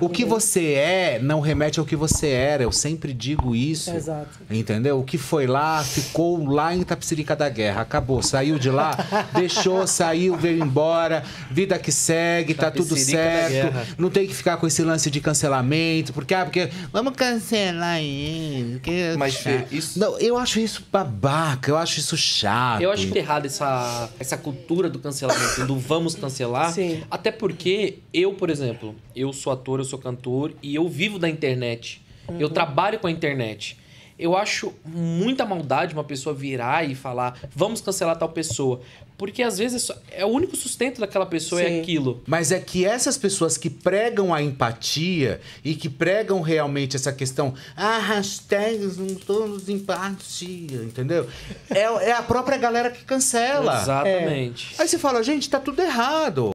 O que você é não remete ao que você era. Eu sempre digo isso. Exato. Entendeu? O que foi lá, ficou lá em Itapsirica da Guerra. Acabou. Saiu de lá, deixou, saiu, veio embora. Vida que segue, tá tudo certo. Não tem que ficar com esse lance de cancelamento. Porque, ah, porque vamos cancelar ele. Mas, Fê, isso... Não, eu acho isso babaca. Eu acho isso chato. Eu acho que tá errado essa, essa cultura do cancelamento, do vamos cancelar. Sim. Até porque eu, por exemplo, eu sou ator, eu sou cantor e eu vivo da internet. Uhum. Eu trabalho com a internet. Eu acho muita maldade uma pessoa virar e falar, vamos cancelar tal pessoa. Porque às vezes é, é o único sustento daquela pessoa é Sim. é aquilo. Mas é que essas pessoas que pregam a empatia e que pregam realmente essa questão, ah, hashtags não todos empatia, entendeu? é, é, a própria galera que cancela. Exatamente. É. Aí você fala, gente, tá tudo errado.